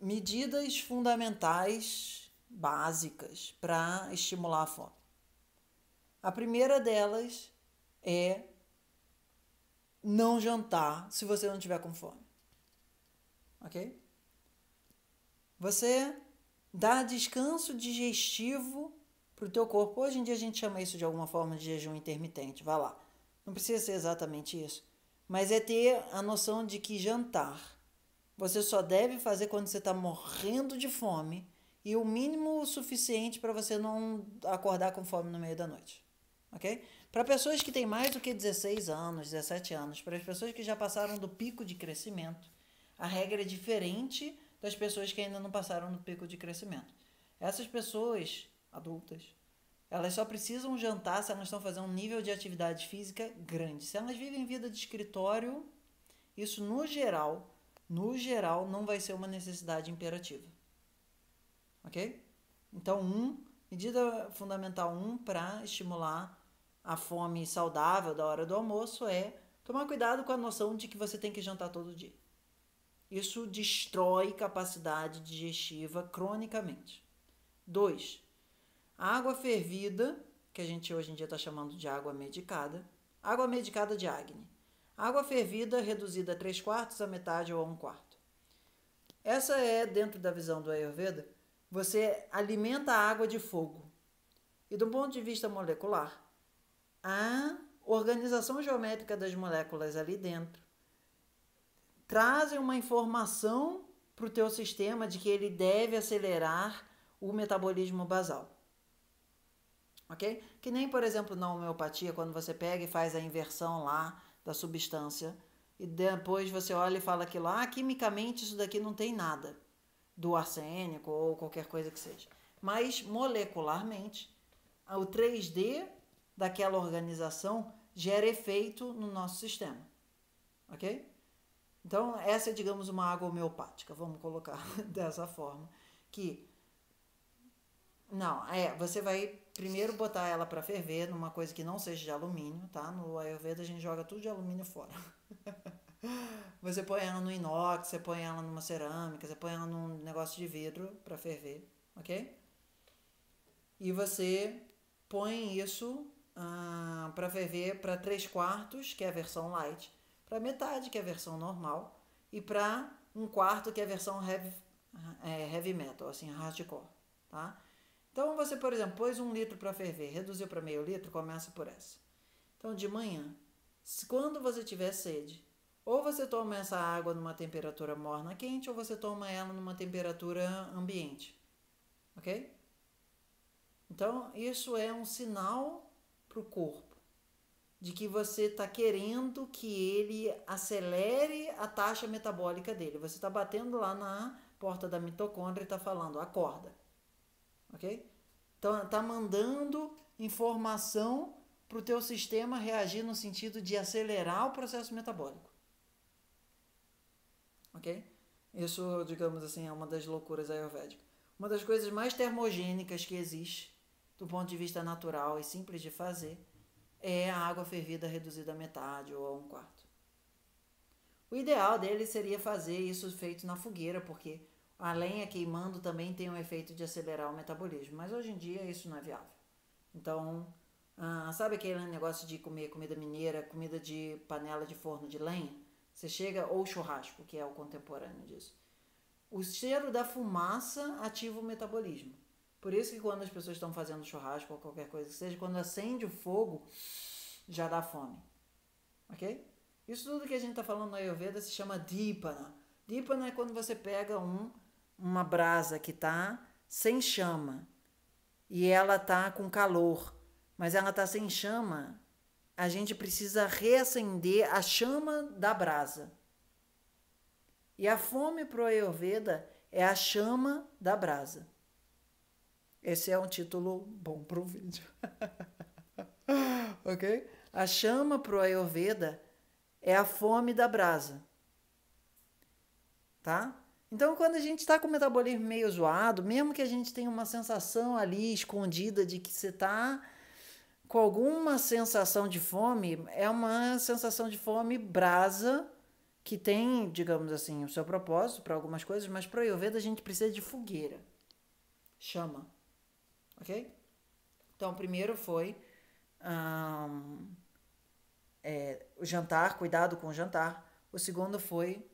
medidas fundamentais básicas para estimular a fome. A primeira delas é não jantar se você não tiver com fome. Ok? Você dá descanso digestivo para o teu corpo. Hoje em dia a gente chama isso de alguma forma de jejum intermitente. Vai lá. Não precisa ser exatamente isso. Mas é ter a noção de que jantar você só deve fazer quando você está morrendo de fome e o mínimo suficiente para você não acordar com fome no meio da noite. Ok? Para pessoas que têm mais do que 16 anos, 17 anos, para as pessoas que já passaram do pico de crescimento, a regra é diferente das pessoas que ainda não passaram do pico de crescimento. Essas pessoas adultas, elas só precisam jantar se elas estão fazendo um nível de atividade física grande. Se elas vivem vida de escritório, isso no geral no geral, não vai ser uma necessidade imperativa. Ok? Então, um, medida fundamental um para estimular a fome saudável da hora do almoço é tomar cuidado com a noção de que você tem que jantar todo dia. Isso destrói capacidade digestiva cronicamente. Dois, a água fervida, que a gente hoje em dia está chamando de água medicada, água medicada de Agni Água fervida reduzida a 3 quartos, a metade ou a 1 quarto. Essa é, dentro da visão do Ayurveda, você alimenta a água de fogo. E do ponto de vista molecular, a organização geométrica das moléculas ali dentro trazem uma informação para o teu sistema de que ele deve acelerar o metabolismo basal. Ok? Que nem, por exemplo, na homeopatia, quando você pega e faz a inversão lá da substância e depois você olha e fala que lá ah, quimicamente isso daqui não tem nada do arsênico ou qualquer coisa que seja. Mas molecularmente, o 3D daquela organização gera efeito no nosso sistema. OK? Então, essa é, digamos, uma água homeopática, vamos colocar dessa forma, que não, é, você vai primeiro botar ela para ferver numa coisa que não seja de alumínio, tá? No Ayurveda a gente joga tudo de alumínio fora. você põe ela no inox, você põe ela numa cerâmica, você põe ela num negócio de vidro para ferver, ok? E você põe isso ah, para ferver para 3 quartos, que é a versão light, para metade, que é a versão normal, e para um quarto, que é a versão heavy, ah, é, heavy metal, assim, hardcore, tá? Então você, por exemplo, pôs um litro para ferver, reduziu para meio litro, começa por essa. Então de manhã, quando você tiver sede, ou você toma essa água numa temperatura morna quente, ou você toma ela numa temperatura ambiente. Ok? Então, isso é um sinal para o corpo de que você está querendo que ele acelere a taxa metabólica dele. Você está batendo lá na porta da mitocôndria e está falando: acorda ok? Então está mandando informação para o teu sistema reagir no sentido de acelerar o processo metabólico, ok? Isso, digamos assim, é uma das loucuras ayurvédicas. Uma das coisas mais termogênicas que existe, do ponto de vista natural e simples de fazer, é a água fervida reduzida a metade ou a um quarto. O ideal dele seria fazer isso feito na fogueira, porque a lenha queimando também tem um efeito de acelerar o metabolismo, mas hoje em dia isso não é viável. Então, ah, sabe aquele negócio de comer comida mineira, comida de panela de forno de lenha? Você chega, ou churrasco, que é o contemporâneo disso. O cheiro da fumaça ativa o metabolismo. Por isso que quando as pessoas estão fazendo churrasco ou qualquer coisa que seja, quando acende o fogo, já dá fome. Ok? Isso tudo que a gente está falando na Ayurveda se chama Dipana. Dipana é quando você pega um uma brasa que tá sem chama e ela tá com calor, mas ela tá sem chama, a gente precisa reacender a chama da brasa. E a fome pro Ayurveda é a chama da brasa. Esse é um título bom para o vídeo. ok? A chama pro Ayurveda é a fome da brasa. Tá? Então, quando a gente está com o metabolismo meio zoado, mesmo que a gente tenha uma sensação ali escondida de que você está com alguma sensação de fome, é uma sensação de fome brasa que tem, digamos assim, o seu propósito para algumas coisas, mas para o Ayurveda a gente precisa de fogueira. Chama. Ok? Então, primeiro foi é, o jantar, cuidado com o jantar. O segundo foi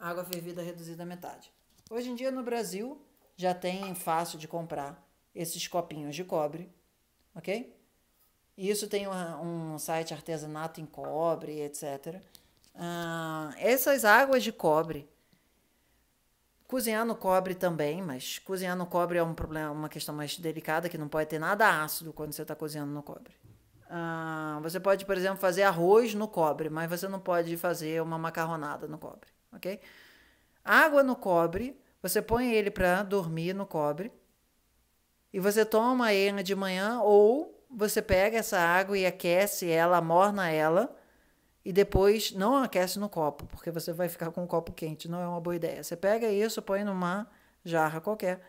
água fervida reduzida à metade. Hoje em dia no Brasil já tem fácil de comprar esses copinhos de cobre, ok? Isso tem um, um site artesanato em cobre, etc. Ah, essas águas de cobre, cozinhar no cobre também, mas cozinhar no cobre é um problema, uma questão mais delicada que não pode ter nada ácido quando você está cozinhando no cobre. Ah, você pode, por exemplo, fazer arroz no cobre, mas você não pode fazer uma macarronada no cobre ok? Água no cobre, você põe ele para dormir no cobre e você toma ele de manhã ou você pega essa água e aquece ela, morna ela e depois não aquece no copo, porque você vai ficar com o copo quente, não é uma boa ideia. Você pega isso, põe numa jarra qualquer,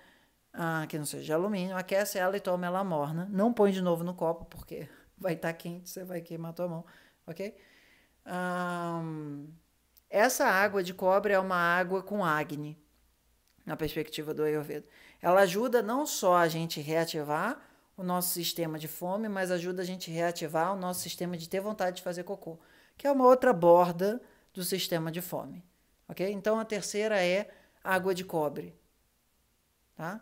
ah, que não seja de alumínio, aquece ela e toma ela morna. Não põe de novo no copo, porque vai estar tá quente, você vai queimar a tua mão, ok? Essa água de cobre é uma água com Agni, na perspectiva do Ayurveda. Ela ajuda não só a gente reativar o nosso sistema de fome, mas ajuda a gente reativar o nosso sistema de ter vontade de fazer cocô, que é uma outra borda do sistema de fome. Ok? Então a terceira é água de cobre. Tá?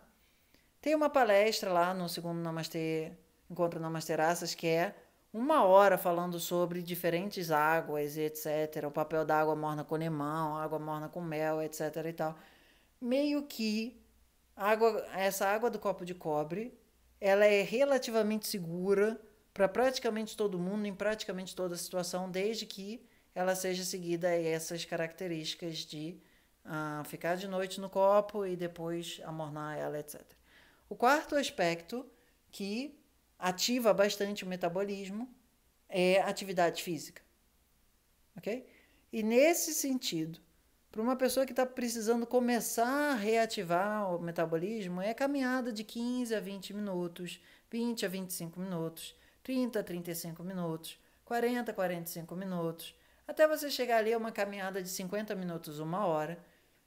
Tem uma palestra lá no segundo Namastê, Encontro Namasteraças, que é uma hora falando sobre diferentes águas etc. O papel da água morna com limão, água morna com mel, etc. e tal. Meio que água, essa água do copo de cobre, ela é relativamente segura para praticamente todo mundo em praticamente toda situação, desde que ela seja seguida a essas características de ah, ficar de noite no copo e depois amornar ela, etc. O quarto aspecto que ativa bastante o metabolismo, é atividade física. Ok? E nesse sentido, para uma pessoa que está precisando começar a reativar o metabolismo, é caminhada de 15 a 20 minutos, 20 a 25 minutos, 30 a 35 minutos, 40 a 45 minutos, até você chegar ali a uma caminhada de 50 minutos, uma hora,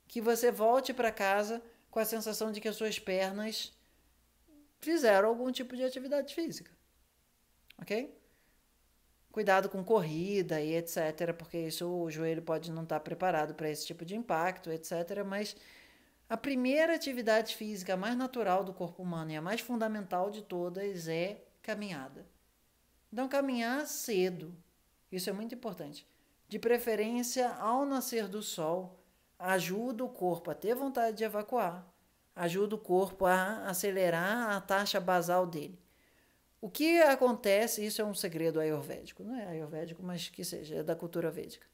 que você volte para casa com a sensação de que as suas pernas fizeram algum tipo de atividade física. Ok? Cuidado com corrida e etc., porque isso o joelho pode não estar tá preparado para esse tipo de impacto, etc. Mas a primeira atividade física mais natural do corpo humano e a mais fundamental de todas é caminhada. Então, caminhar cedo, isso é muito importante. De preferência, ao nascer do sol, ajuda o corpo a ter vontade de evacuar ajuda o corpo a acelerar a taxa basal dele. O que acontece, isso é um segredo ayurvédico, não é ayurvédico, mas que seja, é da cultura védica.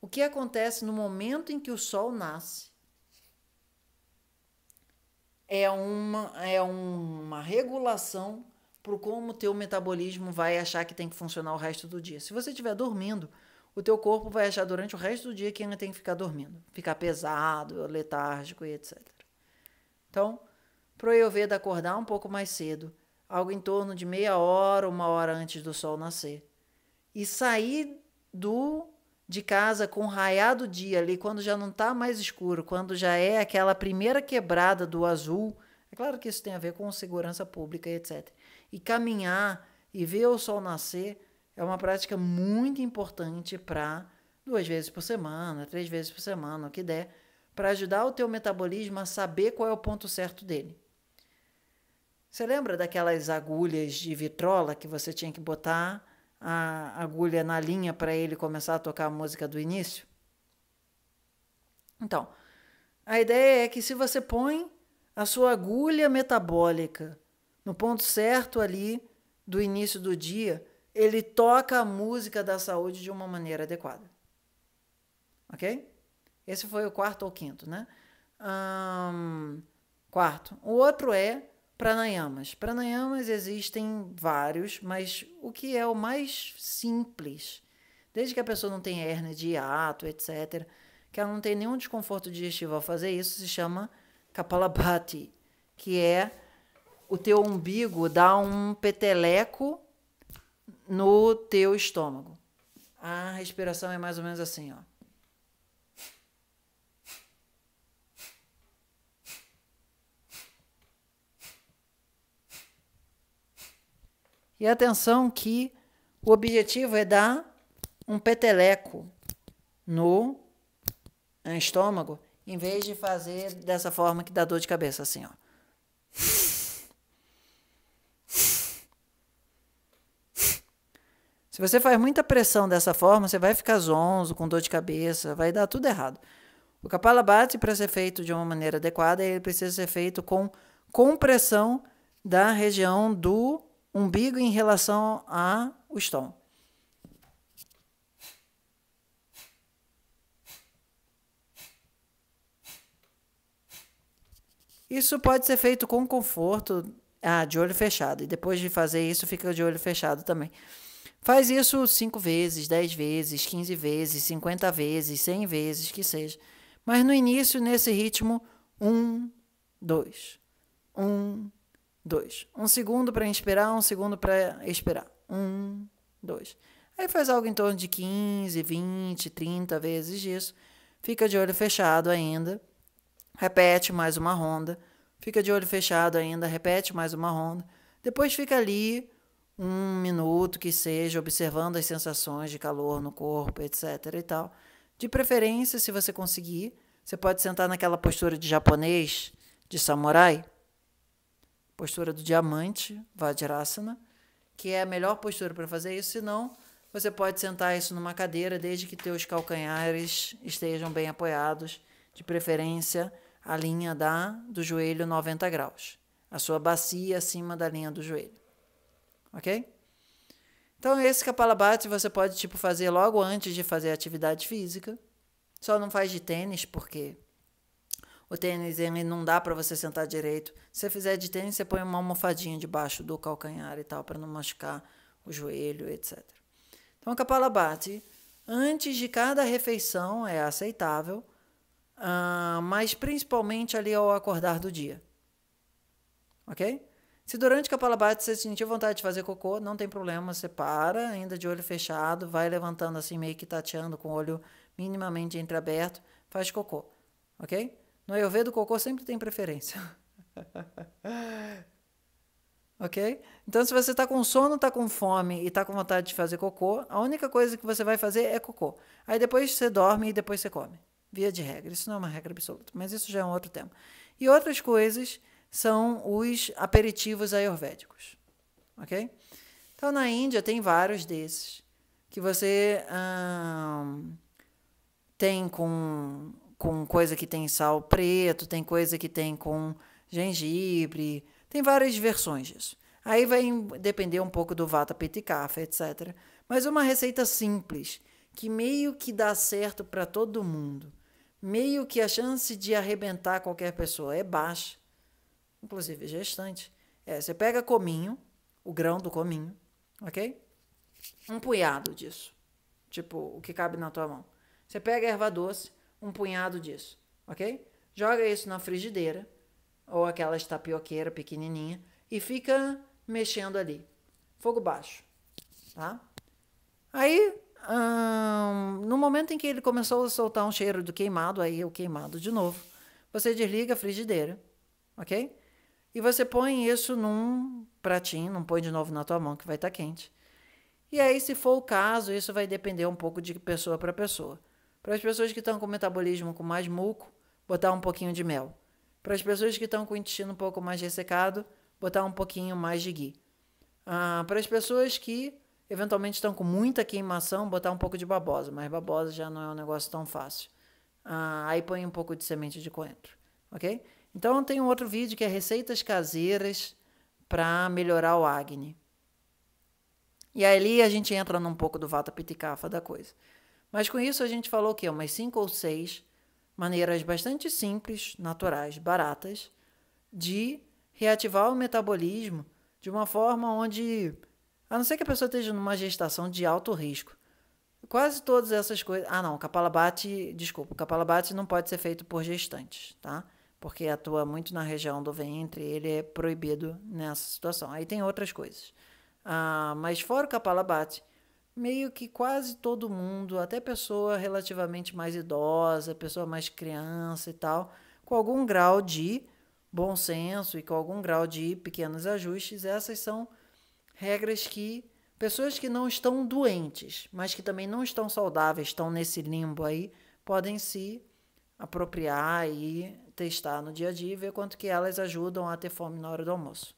O que acontece no momento em que o sol nasce é uma, é uma regulação para como o teu metabolismo vai achar que tem que funcionar o resto do dia. Se você estiver dormindo, o teu corpo vai achar durante o resto do dia que ainda tem que ficar dormindo, ficar pesado, letárgico e etc. Então, para o Ayurveda acordar um pouco mais cedo, algo em torno de meia hora, uma hora antes do sol nascer, e sair do de casa com o raiar do dia ali, quando já não está mais escuro, quando já é aquela primeira quebrada do azul, é claro que isso tem a ver com segurança pública e etc. E caminhar e ver o sol nascer é uma prática muito importante para duas vezes por semana, três vezes por semana, o que der, para ajudar o teu metabolismo a saber qual é o ponto certo dele. Você lembra daquelas agulhas de vitrola que você tinha que botar a agulha na linha para ele começar a tocar a música do início? Então, a ideia é que se você põe a sua agulha metabólica no ponto certo ali do início do dia, ele toca a música da saúde de uma maneira adequada. Ok? Esse foi o quarto ou quinto, né? Um, quarto. O outro é pranayamas. Pranayamas existem vários, mas o que é o mais simples, desde que a pessoa não tem hernia de hiato, etc., que ela não tem nenhum desconforto digestivo ao fazer isso, se chama kapalabhati, que é o teu umbigo dá um peteleco no teu estômago. A respiração é mais ou menos assim, ó. E atenção que o objetivo é dar um peteleco no estômago, em vez de fazer dessa forma que dá dor de cabeça, assim, ó. Se você faz muita pressão dessa forma, você vai ficar zonzo, com dor de cabeça, vai dar tudo errado. O capala-bate para ser feito de uma maneira adequada, ele precisa ser feito com compressão da região do umbigo em relação a o estômago. Isso pode ser feito com conforto, ah, de olho fechado. E depois de fazer isso, fica de olho fechado também. Faz isso 5 vezes, 10 vezes, 15 vezes, 50 vezes, 100 vezes, que seja. Mas no início, nesse ritmo, 1, 2, 1, dois. Um segundo para inspirar, um segundo para expirar. Um, dois. Aí faz algo em torno de 15, 20, 30 vezes isso. Fica de olho fechado ainda. Repete mais uma ronda. Fica de olho fechado ainda, repete mais uma ronda. Depois fica ali um minuto que seja, observando as sensações de calor no corpo, etc. e tal. De preferência, se você conseguir, você pode sentar naquela postura de japonês, de samurai, postura do diamante, Vajrasana, que é a melhor postura para fazer isso, senão você pode sentar isso numa cadeira desde que teus calcanhares estejam bem apoiados, de preferência a linha da do joelho 90 graus, a sua bacia acima da linha do joelho. OK? Então esse Kapalabhati você pode tipo fazer logo antes de fazer atividade física. Só não faz de tênis porque o tênis ele não dá para você sentar direito. Se você fizer de tênis, você põe uma almofadinha debaixo do calcanhar e tal para não machucar o joelho, etc. Então, a bate antes de cada refeição é aceitável, ah, mas principalmente ali ao acordar do dia. OK? Se durante Kapalabhati você sentir vontade de fazer cocô, não tem problema, você para, ainda de olho fechado, vai levantando assim, meio que tateando com o olho minimamente entreaberto, faz cocô, ok? No Ayurveda, o cocô sempre tem preferência. ok? Então, se você está com sono, está com fome e está com vontade de fazer cocô, a única coisa que você vai fazer é cocô. Aí depois você dorme e depois você come. Via de regra. Isso não é uma regra absoluta, mas isso já é um outro tema. E outras coisas são os aperitivos ayurvédicos. Ok? Então, na Índia, tem vários desses que você hum, tem com com coisa que tem sal preto, tem coisa que tem com gengibre, tem várias versões disso. Aí vai depender um pouco do vata pitikafa, etc. Mas uma receita simples, que meio que dá certo para todo mundo. Meio que a chance de arrebentar qualquer pessoa é baixa, inclusive gestante. É, você pega cominho, o grão do cominho, ok? Um punhado disso, tipo o que cabe na tua mão. Você pega erva doce, um punhado disso, ok? Joga isso na frigideira ou aquelas tapioqueira pequenininha e fica mexendo ali, fogo baixo, tá? Aí, hum, no momento em que ele começou a soltar um cheiro do queimado, aí é o queimado de novo, você desliga a frigideira, ok? E você põe isso num pratinho, não põe de novo na tua mão que vai estar tá quente. E aí, se for o caso, isso vai depender um pouco de pessoa para pessoa. Para as pessoas que estão com metabolismo com mais muco, botar um pouquinho de mel. Para as pessoas que estão com o intestino um pouco mais ressecado, botar um pouquinho mais de ghee. Ah, para as pessoas que eventualmente estão com muita queimação, botar um pouco de babosa, mas babosa já não é um negócio tão fácil. Ah, aí põe um pouco de semente de coentro, ok? Então tem um outro vídeo que é receitas caseiras para melhorar o acne. E ali a gente entra num pouco do vata pitikafa da coisa. Mas com isso a gente falou que umas cinco ou seis maneiras bastante simples, naturais, baratas de reativar o metabolismo de uma forma onde, a não ser que a pessoa esteja numa gestação de alto risco, quase todas essas coisas. Ah, não, capalabate, desculpa, capalabate não pode ser feito por gestantes, tá? Porque atua muito na região do ventre, ele é proibido nessa situação. Aí tem outras coisas. Ah, mas fora o capalabate, meio que quase todo mundo, até pessoa relativamente mais idosa, pessoa mais criança e tal, com algum grau de bom senso e com algum grau de pequenos ajustes, essas são regras que pessoas que não estão doentes, mas que também não estão saudáveis, estão nesse limbo aí, podem se apropriar e testar no dia a dia e ver quanto que elas ajudam a ter fome na hora do almoço.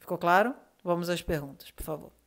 Ficou claro? Vamos às perguntas, por favor.